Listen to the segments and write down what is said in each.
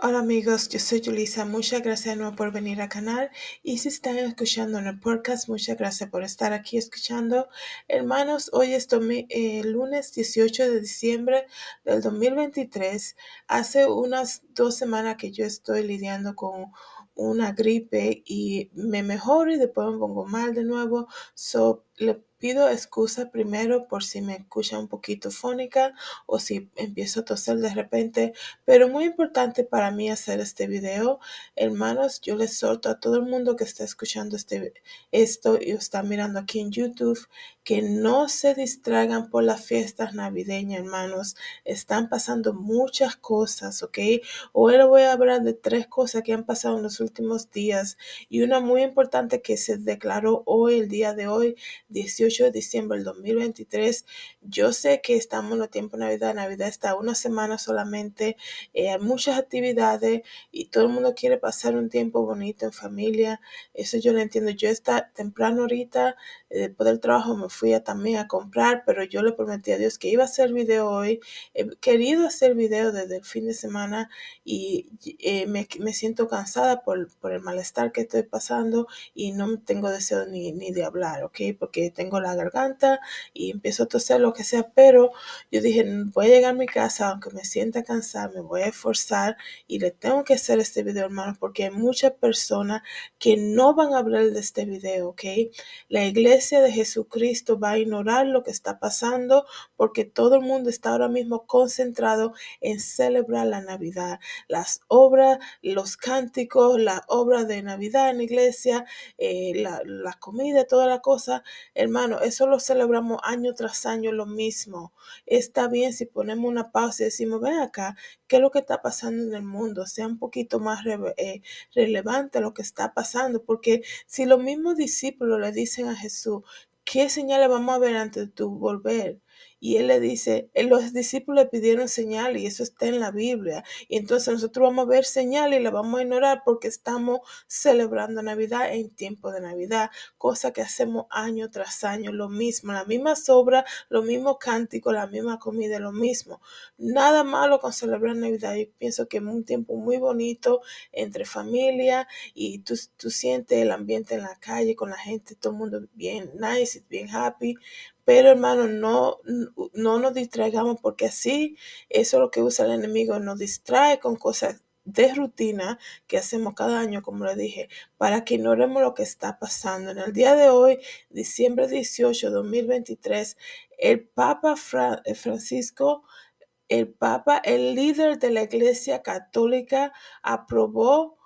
Hola amigos, yo soy Julisa. Muchas gracias de nuevo por venir al canal. Y si están escuchando en el podcast, muchas gracias por estar aquí escuchando. Hermanos, hoy es eh, lunes 18 de diciembre del 2023. Hace unas dos semanas que yo estoy lidiando con una gripe y me mejoro y después me pongo mal de nuevo. So, le Pido excusa primero por si me escucha un poquito fónica o si empiezo a toser de repente, pero muy importante para mí hacer este video. Hermanos, yo les solto a todo el mundo que está escuchando este, esto y está mirando aquí en YouTube que no se distraigan por las fiestas navideñas, hermanos. Están pasando muchas cosas, ¿ok? Hoy les voy a hablar de tres cosas que han pasado en los últimos días y una muy importante que se declaró hoy, el día de hoy, 18 de diciembre del 2023. Yo sé que estamos en tiempo de Navidad. Navidad está una semana solamente. Eh, hay muchas actividades y todo el mundo quiere pasar un tiempo bonito en familia. Eso yo lo entiendo. Yo está temprano ahorita eh, después del trabajo me fui a, también a comprar, pero yo le prometí a Dios que iba a hacer video hoy. He querido hacer video desde el fin de semana y eh, me, me, siento cansada por, por, el malestar que estoy pasando y no tengo deseo ni, ni, de hablar, ¿ok? Porque tengo la garganta y empiezo a toser, lo que sea, pero yo dije, voy a llegar a mi casa, aunque me sienta cansada, me voy a esforzar y le tengo que hacer este video, hermano, porque hay muchas personas que no van a hablar de este video, ¿ok? La iglesia iglesia de Jesucristo va a ignorar lo que está pasando porque todo el mundo está ahora mismo concentrado en celebrar la Navidad. Las obras, los cánticos, la obra de Navidad en la iglesia, eh, la, comida, toda la cosa. Hermano, eso lo celebramos año tras año lo mismo. Está bien si ponemos una pausa y decimos, ven acá, ¿qué es lo que está pasando en el mundo? Sea un poquito más eh, relevante lo que está pasando porque si los mismos discípulos le dicen a Jesús, ¿qué señales vamos a ver antes de tu volver? Y él le dice, eh, los discípulos le pidieron señal y eso está en la Biblia. Y entonces nosotros vamos a ver señal y la vamos a ignorar porque estamos celebrando Navidad en tiempo de Navidad, cosa que hacemos año tras año, lo mismo, la misma sobra, lo mismo cántico, la misma comida, lo mismo. Nada malo con celebrar Navidad. Yo pienso que es un tiempo muy bonito entre familia y tú, tú sientes el ambiente en la calle con la gente, todo el mundo bien nice, bien happy, pero hermano, no, no nos distraigamos porque así eso es lo que usa el enemigo, nos distrae con cosas de rutina que hacemos cada año, como le dije, para que ignoremos lo que está pasando. En el día de hoy, diciembre 18, 2023, el Papa eh, Francisco, el Papa, el líder de la Iglesia Católica, aprobó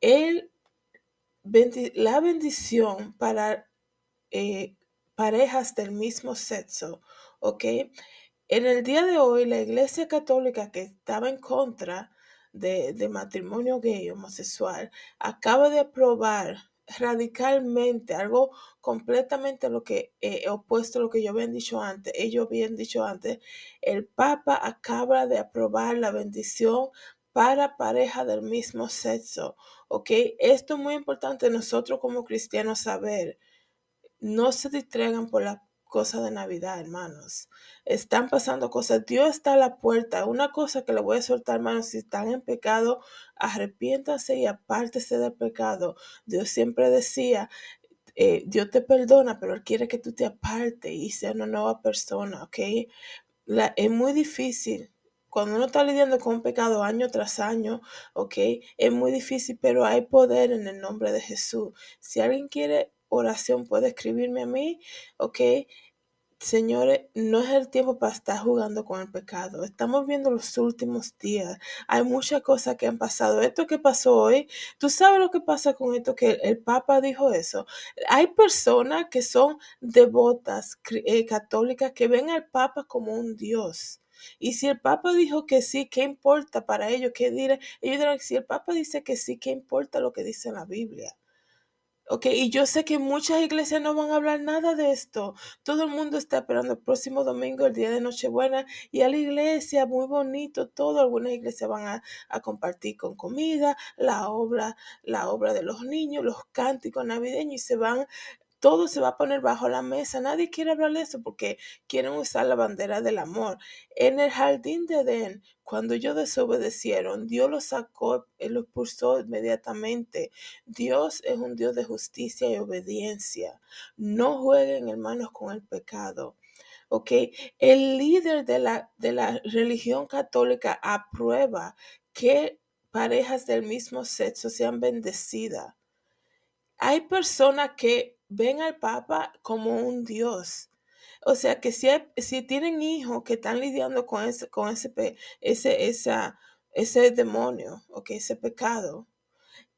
el, la bendición para eh, parejas del mismo sexo, ¿ok? En el día de hoy, la Iglesia Católica que estaba en contra de, matrimonio gay homosexual acaba de aprobar radicalmente, algo completamente lo que eh, opuesto a lo que yo había dicho antes, ellos habían dicho antes, el Papa acaba de aprobar la bendición para pareja del mismo sexo, ¿ok? Esto es muy importante nosotros como cristianos saber, no se distraigan por la cosa de Navidad, hermanos. Están pasando cosas. Dios está a la puerta. Una cosa que le voy a soltar, hermanos, si están en pecado, arrepiéntanse y apártese del pecado. Dios siempre decía, eh, Dios te perdona, pero Él quiere que tú te apartes y seas una nueva persona, ¿ok? La, es muy difícil cuando uno está lidiando con un pecado año tras año, ok, es muy difícil, pero hay poder en el nombre de Jesús. Si alguien quiere oración puede escribirme a mí, ok, Señores, no es el tiempo para estar jugando con el pecado. Estamos viendo los últimos días. Hay muchas cosas que han pasado. Esto que pasó hoy, tú sabes lo que pasa con esto, que el Papa dijo eso. Hay personas que son devotas eh, católicas que ven al Papa como un Dios. Y si el Papa dijo que sí, ¿qué importa para ellos? ¿Qué dirán? Ellos dirán, si el Papa dice que sí, ¿qué importa lo que dice la Biblia? y yo sé que muchas iglesias no van a hablar nada de esto. Todo el mundo está esperando el próximo domingo, el día de Nochebuena, y a la iglesia, muy bonito, todo. Algunas iglesias van a, a compartir con comida, la obra, la obra de los niños, los cánticos navideños, y se van todo se va a poner bajo la mesa. Nadie quiere hablar de eso porque quieren usar la bandera del amor. En el jardín de Edén, cuando ellos desobedecieron, Dios los sacó, y eh, los expulsó inmediatamente. Dios es un Dios de justicia y obediencia. No jueguen, hermanos, con el pecado. ¿ok? El líder de la, de la religión católica aprueba que parejas del mismo sexo sean bendecidas. Hay personas que ven al Papa como un Dios. O sea que si, si tienen hijos que están lidiando con ese, con ese, ese, esa, ese demonio, o que ese pecado,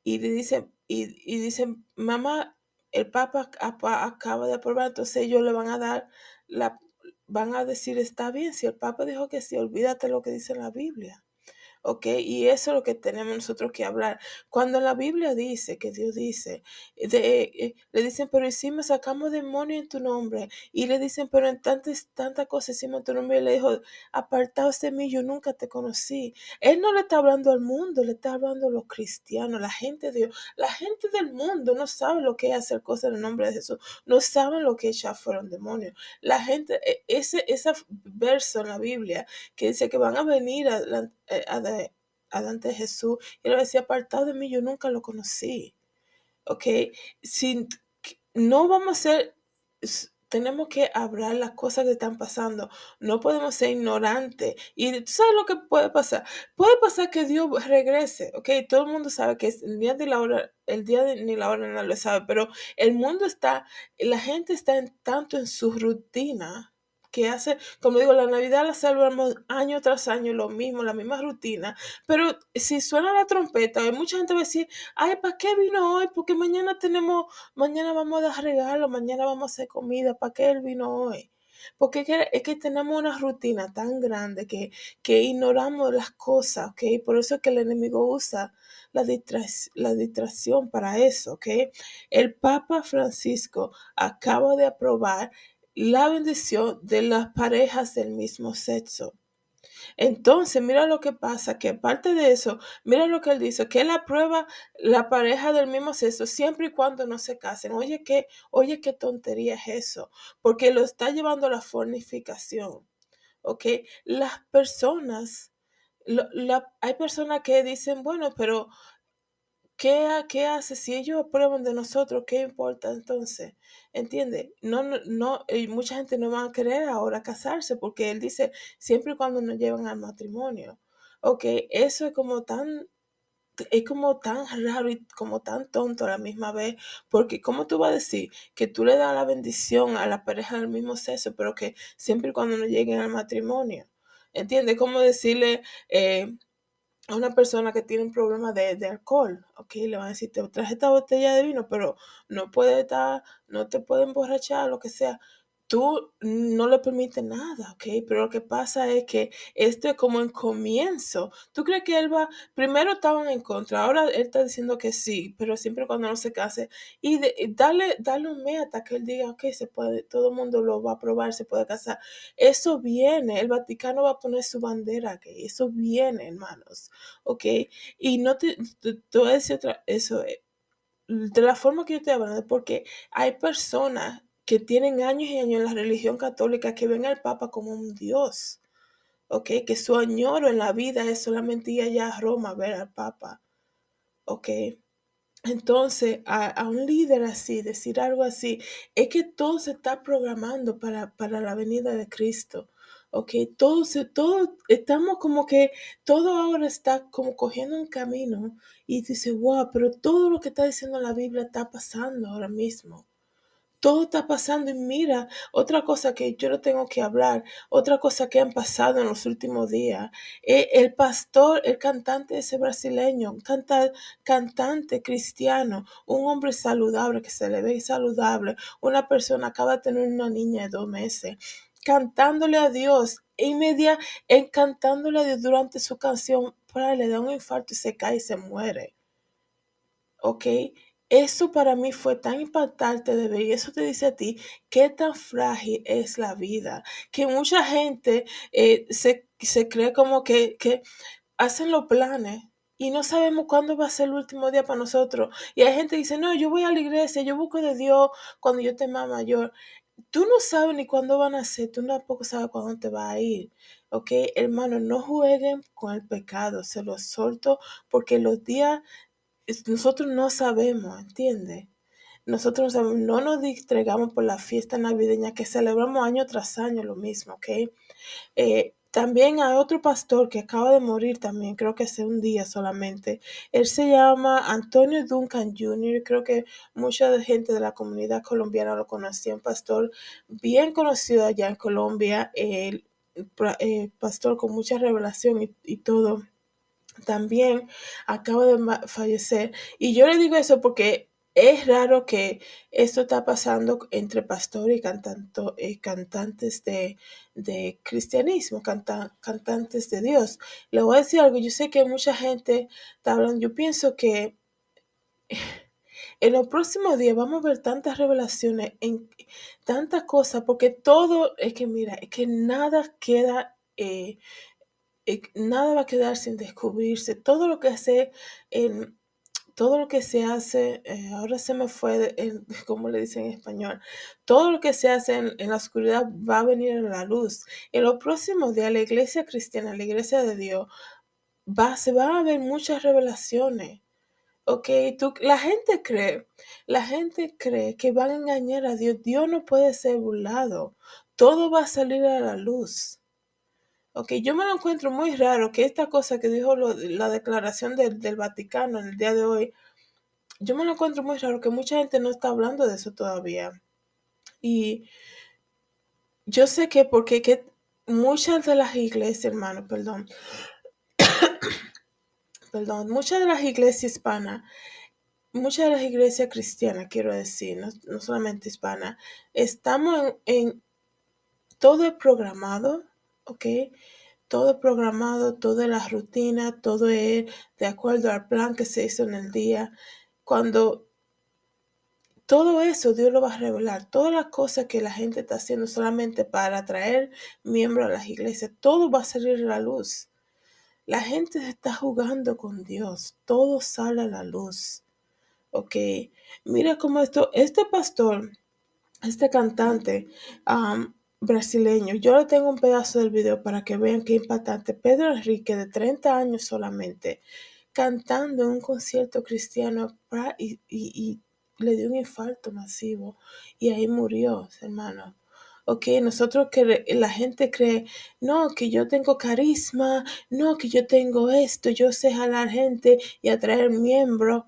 y le dicen, y, dicen, mamá, el Papa acaba de aprobar, entonces ellos le van a dar la, van a decir, está bien, si el Papa dijo que sí, olvídate lo que dice la Biblia. ¿ok? Y eso es lo que tenemos nosotros que hablar. Cuando la Biblia dice, que Dios dice, eh, le dicen, pero hicimos, sacamos demonio en tu nombre, y le dicen, pero en tantas, tantas cosas hicimos en tu nombre, y le dijo, apartaos de mí, yo nunca te conocí. Él no le está hablando al mundo, le está hablando a los cristianos, la gente de Dios, la gente del mundo no sabe lo que es hacer cosas en el nombre de Jesús, no saben lo que ya fueron demonios. La gente, e, ese, verso en la Biblia que dice que van a venir a, la eh, a adelante Jesús. Y lo decía, apartado de mí, yo nunca lo conocí. ¿Ok? Si no vamos a ser, tenemos que hablar las cosas que están pasando. No podemos ser ignorantes. Y tú sabes lo que puede pasar. Puede pasar que Dios regrese, ¿ok? Todo el mundo sabe que es el día de la hora, el día de, ni la hora no lo sabe, pero el mundo está, la gente está en, tanto en su rutina que hace, como digo, la Navidad la celebramos año tras año, lo mismo, la misma rutina. Pero si suena la trompeta, hay mucha gente va a decir, ay, ¿para qué vino hoy? Porque mañana tenemos, mañana vamos a dar regalos, mañana vamos a hacer comida, ¿para qué él vino hoy? Porque es que, tenemos una rutina tan grande que, ignoramos las cosas, ¿ok? Por eso es que el enemigo usa la, la distracción para eso, ¿ok? El Papa Francisco acaba de aprobar la bendición de las parejas del mismo sexo. Entonces, mira lo que pasa, que aparte de eso, mira lo que él dice, que él aprueba la pareja del mismo sexo siempre y cuando no se casen. Oye, qué, oye, qué tontería es eso, porque lo está llevando a la fornificación. ¿Ok? Las personas, hay personas que dicen, bueno, pero ¿Qué, hace? Si ellos aprueban de nosotros, ¿qué importa entonces? ¿Entiendes? No, no, mucha gente no va a querer ahora casarse porque él dice, siempre y cuando nos llevan al matrimonio. Ok, eso es como tan, es como tan raro y como tan tonto a la misma vez, porque ¿cómo tú vas a decir que tú le das la bendición a la pareja del mismo sexo, pero que siempre y cuando nos lleguen al matrimonio? ¿Entiendes? ¿Cómo decirle, eh, a una persona que tiene un problema de, de, alcohol, ok, le van a decir, te traje esta botella de vino, pero no puede estar, no te puede emborrachar, lo que sea tú no le permites nada, ¿ok? Pero lo que pasa es que esto es como en comienzo. ¿Tú crees que él va, primero estaban en contra, ahora él está diciendo que sí, pero siempre cuando no se case, y, dale, dale un meta, que él diga, ok, se puede, todo el mundo lo va a probar, se puede casar. Eso viene, el Vaticano va a poner su bandera, ¿ok? Eso viene, hermanos, ¿ok? Y no te, te, decir otra, eso, eh, de la forma que yo te hablando, porque hay personas que tienen años y años en la religión católica, que ven al Papa como un Dios, Que su añoro en la vida es solamente ir allá a Roma a ver al Papa, Entonces, a, a un líder así, decir algo así, es que todo se está programando para, para la venida de Cristo, Todo, se, todo, estamos como que, todo ahora está como cogiendo un camino y dice, wow, pero todo lo que está diciendo la Biblia está pasando ahora mismo todo está pasando y mira, otra cosa que yo no tengo que hablar, otra cosa que han pasado en los últimos días. E, el pastor, el cantante ese brasileño, cantante cristiano, un hombre saludable que se le ve saludable, una persona acaba de tener una niña de dos meses, cantándole a Dios, e en media, cantándole a Dios durante su canción, para le da un infarto y se cae y se muere. ¿Ok? Eso para mí fue tan impactante de ver y eso te dice a ti qué tan frágil es la vida, que mucha gente eh, se, cree como que, hacen los planes y no sabemos cuándo va a ser el último día para nosotros. Y hay gente que dice, no, yo voy a la iglesia, yo busco de Dios cuando yo esté mayor. Tú no sabes ni cuándo van a ser, tú tampoco sabes cuándo te va a ir. ¿Ok? Hermano, no jueguen con el pecado, se lo solto, porque los días nosotros no sabemos, entiende Nosotros no, nos distraigamos por la fiesta navideña que celebramos año tras año lo mismo, ¿ok? Eh, también hay otro pastor que acaba de morir también, creo que hace un día solamente. Él se llama Antonio Duncan Jr., creo que mucha gente de la comunidad colombiana lo conocía, un pastor bien conocido allá en Colombia, el eh, pastor con mucha revelación y, y todo también acaba de fallecer. Y yo le digo eso porque es raro que esto está pasando entre pastores y, y eh, cantantes de, cristianismo, cantantes de Dios. Le voy a decir algo, yo sé que mucha gente está hablando, yo pienso que en los próximos días vamos a ver tantas revelaciones, en tantas cosas, porque todo es que, mira, es que nada queda eh, eh, nada va a quedar sin descubrirse. Todo lo que hace, todo lo que se hace, eh, ahora se me fue, como le dicen en español, todo lo que se hace en, la oscuridad va a venir a la luz. En los próximos días la iglesia cristiana, la iglesia de Dios, va, se van a ver muchas revelaciones. Ok, tú, la gente cree, la gente cree que van a engañar a Dios. Dios no puede ser burlado. Todo va a salir a la luz. Ok, yo me lo encuentro muy raro que esta cosa que dijo la declaración del, Vaticano en el día de hoy, yo me lo encuentro muy raro que mucha gente no está hablando de eso todavía. Y yo sé que porque muchas de las iglesias, hermano, perdón, perdón, muchas de las iglesias hispanas, muchas de las iglesias cristianas, quiero decir, no, solamente hispana, estamos en, todo el programado ¿ok? Todo programado, toda la rutina, todo es de acuerdo al plan que se hizo en el día. Cuando todo eso Dios lo va a revelar. Todas las cosas que la gente está haciendo solamente para atraer miembros a las iglesias, todo va a salir a la luz. La gente se está jugando con Dios. Todo sale a la luz. ¿Ok? Mira cómo esto, este pastor, este cantante, um, brasileño. Yo le tengo un pedazo del video para que vean qué impactante. Pedro Enrique, de 30 años solamente, cantando en un concierto cristiano y, y le dio un infarto masivo y ahí murió, hermano. Ok, nosotros que la gente cree, no, que yo tengo carisma, no, que yo tengo esto, yo sé jalar gente y atraer miembros.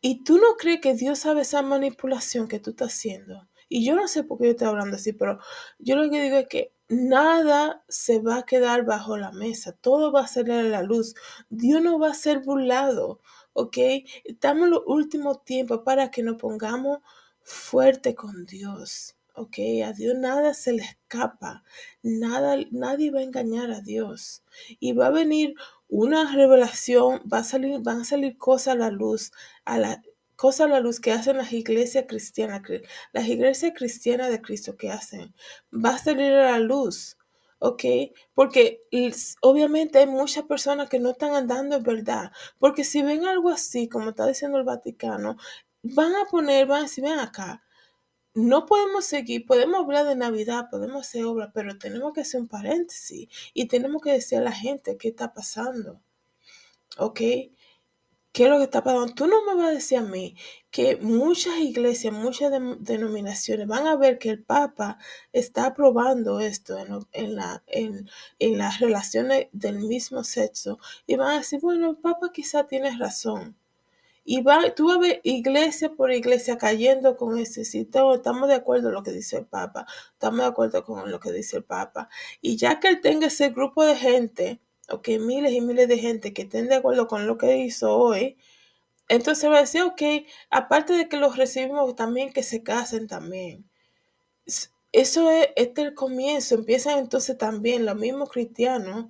Y tú no crees que Dios sabe esa manipulación que tú estás haciendo. Y yo no sé por qué yo estoy hablando así, pero yo lo que digo es que nada se va a quedar bajo la mesa, todo va a salir a la luz, Dios no va a ser burlado, ¿ok? Estamos en los últimos tiempos para que nos pongamos fuerte con Dios, ¿ok? A Dios nada se le escapa, nada, nadie va a engañar a Dios y va a venir una revelación, va a salir, van a salir cosas a la luz, a la, cosa la luz que hacen las iglesias cristianas, las iglesias cristianas de Cristo que hacen, va a salir a la luz, ¿ok? Porque obviamente hay muchas personas que no están andando en verdad, porque si ven algo así, como está diciendo el Vaticano, van a poner, van a decir, ven acá, no podemos seguir, podemos hablar de Navidad, podemos hacer obra, pero tenemos que hacer un paréntesis y tenemos que decir a la gente qué está pasando. ¿Ok? ¿Qué es lo que está pasando? Tú no me vas a decir a mí que muchas iglesias, muchas denominaciones van a ver que el Papa está aprobando esto en, la- en- las relaciones del mismo sexo y van a decir, bueno, el Papa quizá tiene razón. Y va, tú vas a ver iglesia por iglesia cayendo con ese sitio. estamos de acuerdo con lo que dice el Papa, estamos de acuerdo con lo que dice el Papa. Y ya que él tenga ese grupo de gente o que miles y miles de gente que estén de acuerdo con lo que hizo hoy, entonces va a decir, ok, aparte de que los recibimos también, que se casen también. Eso es, este el comienzo, empiezan entonces también los mismos cristianos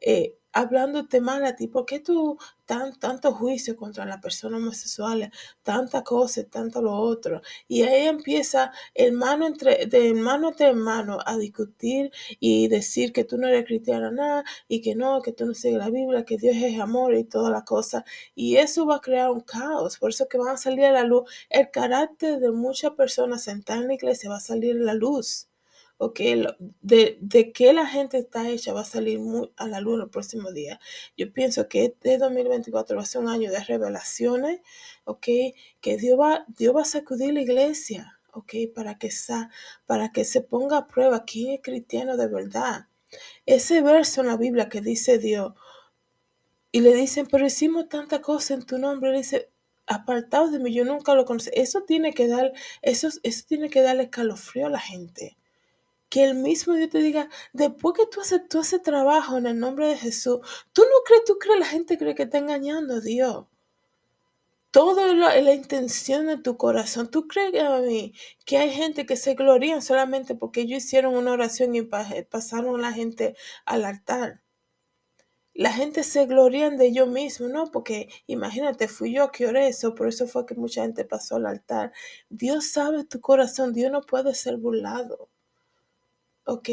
eh, hablándote mal a ti, ¿por tú tan, tanto juicio contra las personas homosexuales tanta cosa, tanto lo otro? Y ahí empieza hermano entre, de hermano a hermano a discutir y decir que tú no eres cristiano nada y que no, que tú no sigues la Biblia, que Dios es amor y toda la cosa Y eso va a crear un caos, por eso que van a salir a la luz. El carácter de muchas personas sentadas en la iglesia va a salir a la luz ok, de, de qué la gente está hecha va a salir muy a la luz el próximo día. Yo pienso que este 2024 va a ser un año de revelaciones, ¿ok? Que Dios va, Dios va a sacudir la iglesia, ¿ok? Para que, para que se ponga a prueba quién es cristiano de verdad. Ese verso en la Biblia que dice Dios, y le dicen, pero hicimos tanta cosa en tu nombre, le dice, apartados de mí, yo nunca lo conocí. Eso tiene que dar, eso, eso tiene que darle escalofrío a la gente que el mismo Dios te diga, después que tú haces ese trabajo en el nombre de Jesús, tú no crees, tú crees, la gente cree que está engañando a Dios. Todo es la intención de tu corazón. ¿Tú crees a mí que hay gente que se glorían solamente porque ellos hicieron una oración y pasaron la gente al altar? la gente se gloría de yo mismo, ¿no? Porque imagínate, fui yo que oré eso, por eso fue que mucha gente pasó al altar. Dios sabe tu corazón, Dios no puede ser burlado ok,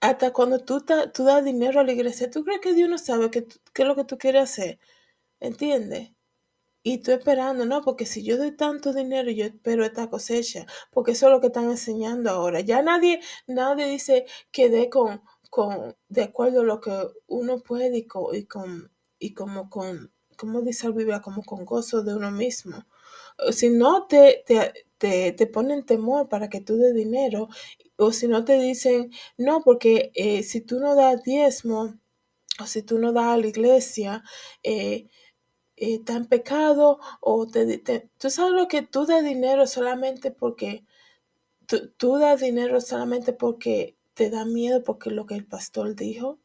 hasta cuando tú, tú das dinero a la iglesia, tú crees que Dios no sabe qué que es lo que tú quieres hacer, ¿entiendes? Y tú esperando, no, porque si yo doy tanto dinero, yo espero esta cosecha, porque eso es lo que están enseñando ahora. Ya nadie, nadie dice que dé con, de acuerdo a lo que uno puede y con, y como con, como dice la Biblia, como con gozo de uno mismo si no te, ponen temor para que tú des dinero, o si no te dicen, no, porque eh, si tú no das diezmo, o si tú no das a la iglesia, eh, está eh, pecado, o te, te, tú sabes lo que tú das dinero solamente porque, tú das dinero solamente porque te da miedo, porque lo que el pastor dijo.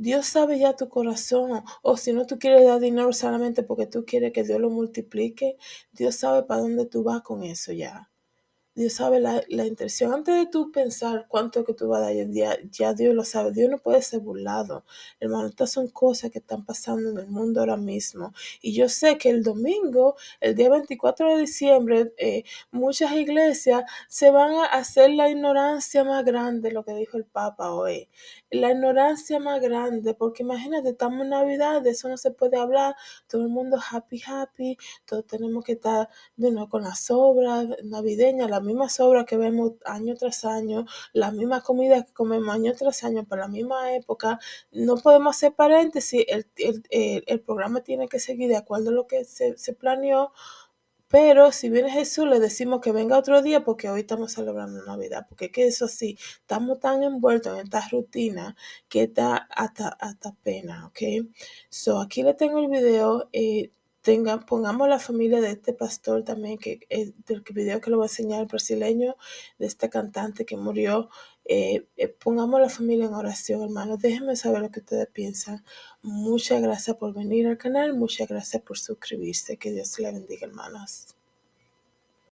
Dios sabe ya tu corazón. O si no tú quieres dar dinero solamente porque tú quieres que Dios lo multiplique, Dios sabe para dónde tú vas con eso ya. Dios sabe la, intención. Antes de tú pensar cuánto que tú vas a dar, ya, ya Dios lo sabe. Dios no puede ser burlado. Hermano, estas son cosas que están pasando en el mundo ahora mismo. Y yo sé que el domingo, el día 24 de diciembre, eh, muchas iglesias se van a hacer la ignorancia más grande, lo que dijo el Papa hoy la ignorancia más grande, porque imagínate, estamos en Navidad, de eso no se puede hablar, todo el mundo happy, happy, todos tenemos que estar de con las obras navideñas, las mismas obras que vemos año tras año, la misma comida que comemos año tras año para la misma época, no podemos hacer paréntesis, el, el, programa tiene que seguir de acuerdo a lo que se, se planeó pero si viene Jesús, le decimos que venga otro día porque hoy estamos celebrando Navidad. Porque es que eso sí, estamos tan envueltos en esta rutina que está hasta, hasta pena, ¿ok? So, aquí le tengo el video. y eh, pongamos la familia de este pastor también, que es eh, del video que lo voy a enseñar, el brasileño, de este cantante que murió eh, eh, pongamos la familia en oración, hermanos. Déjenme saber lo que ustedes piensan. Muchas gracias por venir al canal. Muchas gracias por suscribirse. Que Dios le bendiga, hermanos.